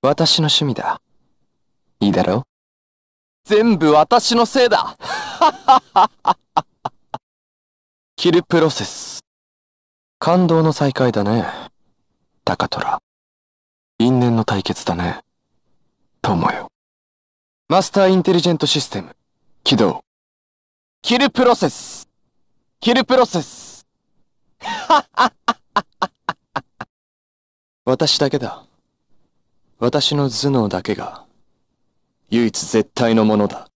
私の趣味だ。いいだろう全部私のせいだ キルプロセス。感動の再会だね。高虎。因縁の対決だね。友よ。マスターインテリジェントシステム、起動。キルプロセス。キルプロセス。私だけだ。私の頭脳だけが、唯一絶対のものだ。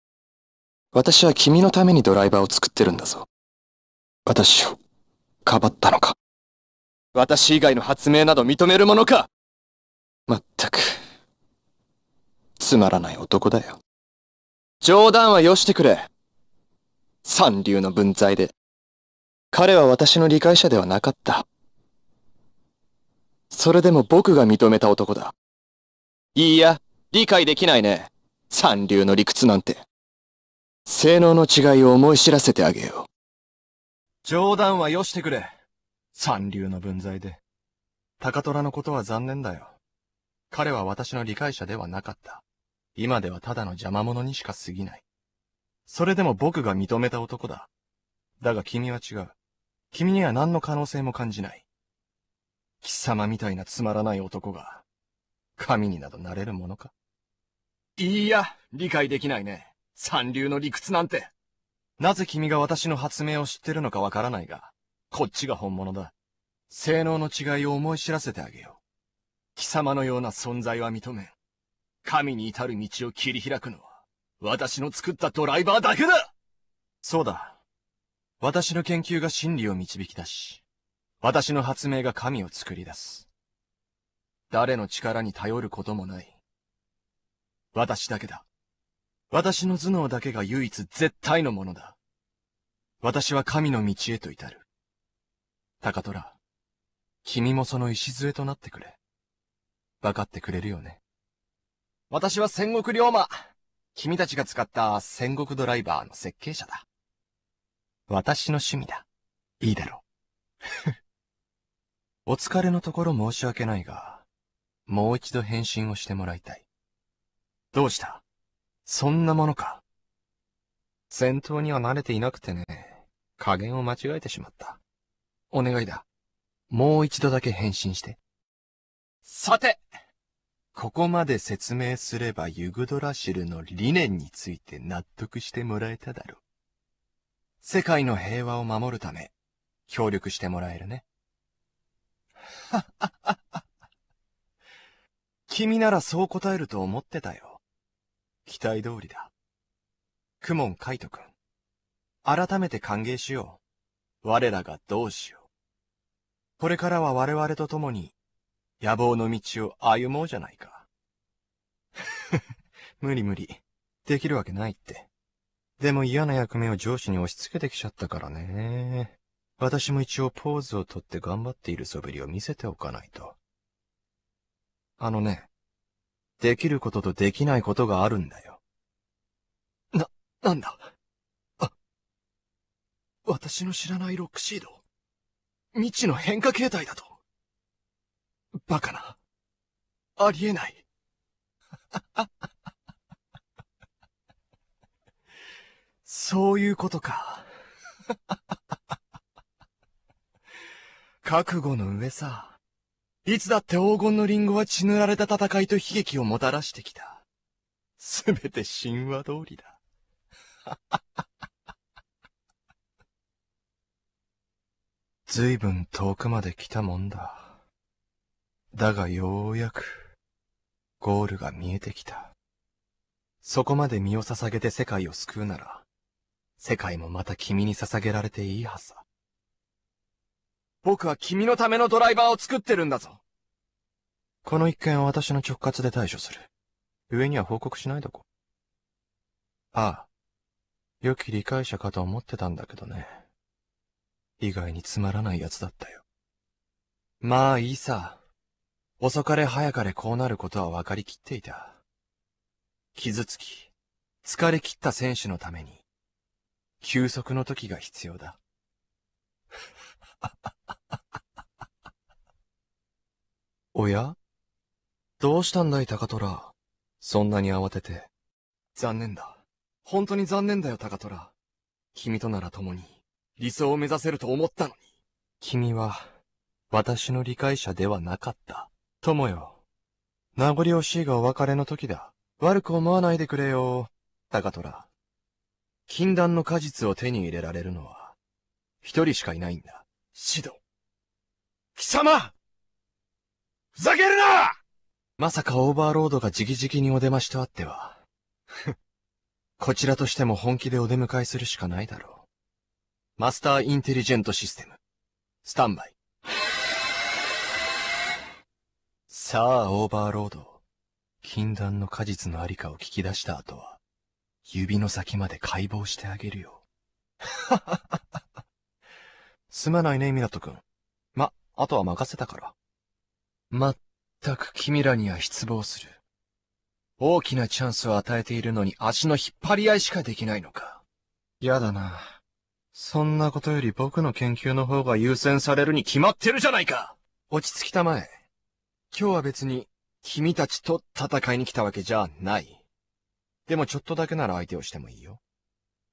私は君のためにドライバーを作ってるんだぞ。私を、かばったのか。私以外の発明など認めるものかまったく、つまらない男だよ。冗談はよしてくれ。三流の文在で。彼は私の理解者ではなかった。それでも僕が認めた男だ。いいや、理解できないね。三流の理屈なんて。性能の違いを思い知らせてあげよう。冗談はよしてくれ。三流の分際で。高虎のことは残念だよ。彼は私の理解者ではなかった。今ではただの邪魔者にしか過ぎない。それでも僕が認めた男だ。だが君は違う。君には何の可能性も感じない。貴様みたいなつまらない男が神になどなれるものか。いいや、理解できないね。三流の理屈なんて。なぜ君が私の発明を知ってるのかわからないが、こっちが本物だ。性能の違いを思い知らせてあげよう。貴様のような存在は認めん。神に至る道を切り開くのは、私の作ったドライバーだけだそうだ。私の研究が真理を導き出し、私の発明が神を作り出す。誰の力に頼ることもない。私だけだ。私の頭脳だけが唯一絶対のものだ。私は神の道へと至る。高虎、君もその礎となってくれ。分かってくれるよね。私は戦国龍馬。君たちが使った戦国ドライバーの設計者だ。私の趣味だ。いいだろう。お疲れのところ申し訳ないが、もう一度返信をしてもらいたい。どうしたそんなものか。戦闘には慣れていなくてね、加減を間違えてしまった。お願いだ。もう一度だけ返信して。さてここまで説明すればユグドラシルの理念について納得してもらえただろう。世界の平和を守るため、協力してもらえるね。はっはっはっは。君ならそう答えると思ってたよ。期待通りだ。クモンカイト君。改めて歓迎しよう。我らがどうしよう。これからは我々と共に、野望の道を歩もうじゃないか。無理無理。できるわけないって。でも嫌な役目を上司に押し付けてきちゃったからね。私も一応ポーズをとって頑張っている素振りを見せておかないと。あのね、できることとできないことがあるんだよ。な、なんだあ、私の知らないロックシード、未知の変化形態だと。バカな。ありえない。そういうことか。覚悟の上さ。いつだって黄金のリンゴは血塗られた戦いと悲劇をもたらしてきた。すべて神話通りだ。ずいぶん遠くまで来たもんだ。だがようやく、ゴールが見えてきた。そこまで身を捧げて世界を救うなら、世界もまた君に捧げられていいはずだ。僕は君のためのドライバーを作ってるんだぞ。この一件は私の直轄で対処する。上には報告しないどこ。ああ。良き理解者かと思ってたんだけどね。意外につまらない奴だったよ。まあいいさ。遅かれ早かれこうなることは分かりきっていた。傷つき、疲れ切った選手のために、休息の時が必要だ。おやどうしたんだい、高虎。そんなに慌てて。残念だ。本当に残念だよ、高虎。君となら共に、理想を目指せると思ったのに。君は、私の理解者ではなかった。友よ。名残惜しいがお別れの時だ。悪く思わないでくれよ、高虎。禁断の果実を手に入れられるのは、一人しかいないんだ。シド。貴様ふざけるなまさかオーバーロードが直々にお出ましとあっては。こちらとしても本気でお出迎えするしかないだろう。マスターインテリジェントシステム。スタンバイ。さあ、オーバーロード。禁断の果実のありかを聞き出した後は、指の先まで解剖してあげるよ。ははは。すまないね、ラくん。ま、あとは任せたから。まったく君らには失望する。大きなチャンスを与えているのに足の引っ張り合いしかできないのか。やだな。そんなことより僕の研究の方が優先されるに決まってるじゃないか落ち着きたまえ。今日は別に、君たちと戦いに来たわけじゃない。でもちょっとだけなら相手をしてもいいよ。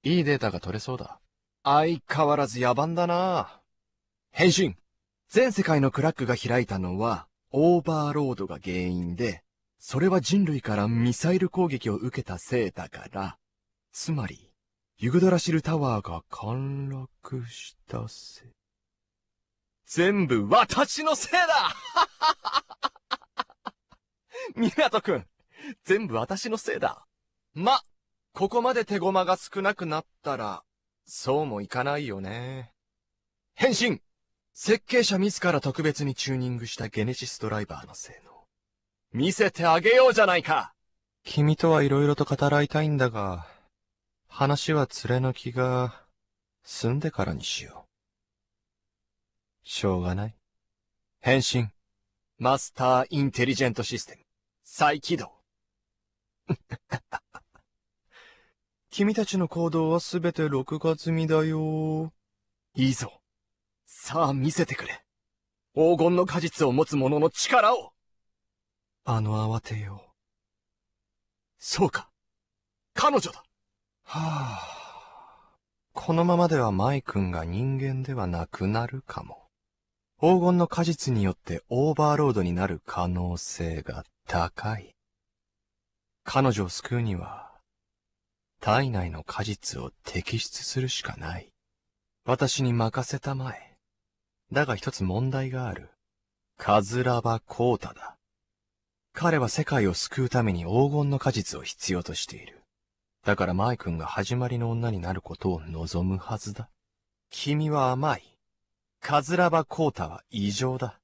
いいデータが取れそうだ。相変わらず野蛮だな変身全世界のクラックが開いたのは、オーバーロードが原因で、それは人類からミサイル攻撃を受けたせいだから、つまり、ユグドラシルタワーが陥落したせい。全部私のせいだみはとくん、全部私のせいだ。ま、ここまで手駒が少なくなったら、そうもいかないよね。変身設計者自ら特別にチューニングしたゲネシスドライバーの性能。見せてあげようじゃないか君とはいろいろと語らいたいんだが、話は連れの気が、済んでからにしよう。しょうがない。変身。マスターインテリジェントシステム。再起動。君たちの行動はすべて録画済みだよ。いいぞ。さあ見せてくれ。黄金の果実を持つ者の力をあの慌てよう。そうか。彼女だ。はあ。このままではマイ君が人間ではなくなるかも。黄金の果実によってオーバーロードになる可能性が高い。彼女を救うには、体内の果実を摘出するしかない。私に任せたまえ。だが一つ問題がある。カズラバ・コータだ。彼は世界を救うために黄金の果実を必要としている。だからマイ君が始まりの女になることを望むはずだ。君は甘い。カズラバ・コータは異常だ。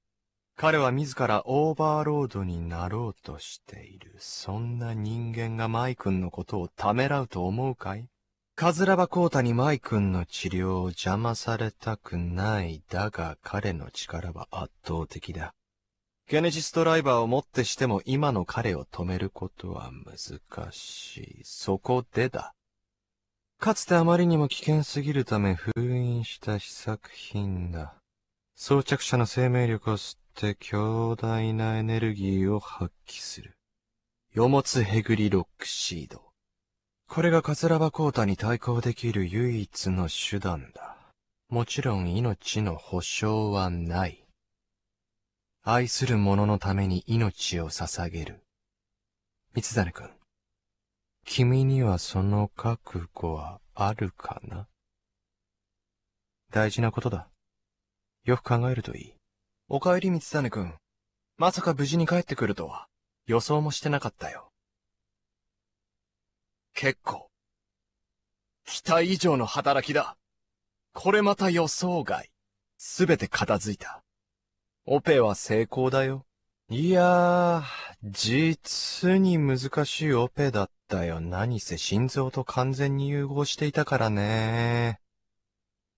彼は自らオーバーロードになろうとしている。そんな人間がマイ君のことをためらうと思うかいカズラバコータにマイ君の治療を邪魔されたくない。だが彼の力は圧倒的だ。ゲネシスドライバーをもってしても今の彼を止めることは難しい。そこでだ。かつてあまりにも危険すぎるため封印した試作品だ。装着者の生命力を吸っって強大なエネルギーを発揮する。ヨモヘグリロックシード。これがカツラバコータに対抗できる唯一の手段だ。もちろん命の保証はない。愛する者のために命を捧げる。三つだねくん。君にはその覚悟はあるかな大事なことだ。よく考えるといい。お帰り光種くん。まさか無事に帰ってくるとは、予想もしてなかったよ。結構。期待以上の働きだ。これまた予想外。すべて片付いた。オペは成功だよ。いやー、実に難しいオペだったよ。何せ心臓と完全に融合していたからね。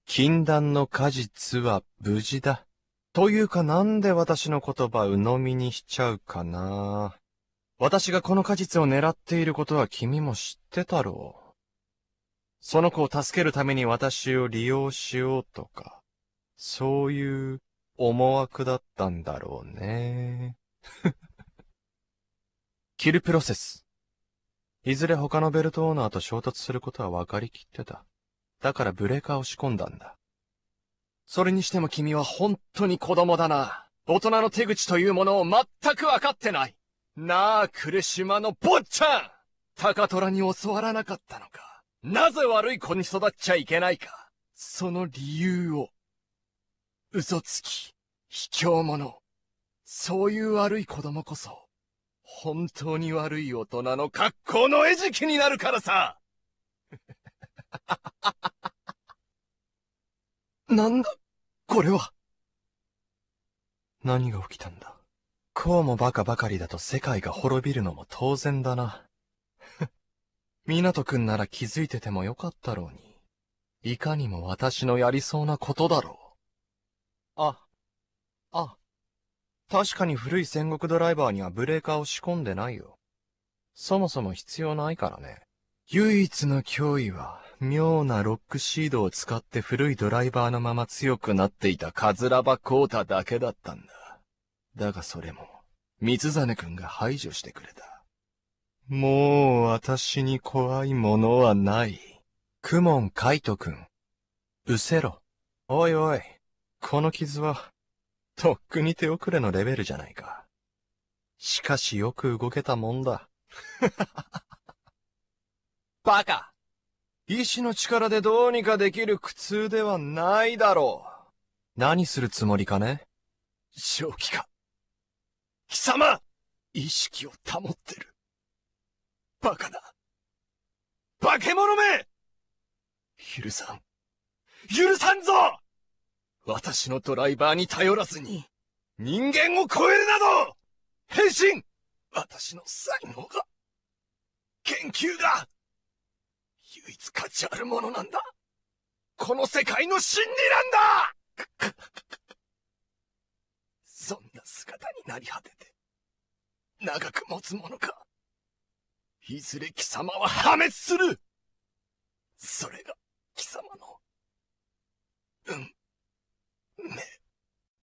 禁断の果実は無事だ。というかなんで私の言葉鵜呑みにしちゃうかな。私がこの果実を狙っていることは君も知ってたろう。その子を助けるために私を利用しようとか、そういう思惑だったんだろうね。キルプロセス。いずれ他のベルトオーナーと衝突することは分かりきってた。だからブレーカーを仕込んだんだ。それにしても君は本当に子供だな。大人の手口というものを全く分かってない。なあ、苦島の坊ちゃん高虎に教わらなかったのか。なぜ悪い子に育っちゃいけないか。その理由を。嘘つき、卑怯者。そういう悪い子供こそ、本当に悪い大人の格好の餌食になるからさ なんだこれは。何が起きたんだこうもバカばかりだと世界が滅びるのも当然だな。港くんなら気づいててもよかったろうに。いかにも私のやりそうなことだろう。あ、あ、確かに古い戦国ドライバーにはブレーカーを仕込んでないよ。そもそも必要ないからね。唯一の脅威は、妙なロックシードを使って古いドライバーのまま強くなっていたカズラバコータだけだったんだ。だがそれも、ミツザネ君が排除してくれた。もう私に怖いものはない。クモンカイト君。うせろ。おいおい。この傷は、とっくに手遅れのレベルじゃないか。しかしよく動けたもんだ。バカ意志の力でどうにかできる苦痛ではないだろう。何するつもりかね正気か。貴様意識を保ってる。バカだ。化け物め許さん。許さんぞ私のドライバーに頼らずに、人間を超えるなど変身私の才能が、研究が唯一価値あるものなんだこの世界の真理なんだそんな姿になり果てて、長く持つものか。いずれ貴様は破滅するそれが貴様の、運、命。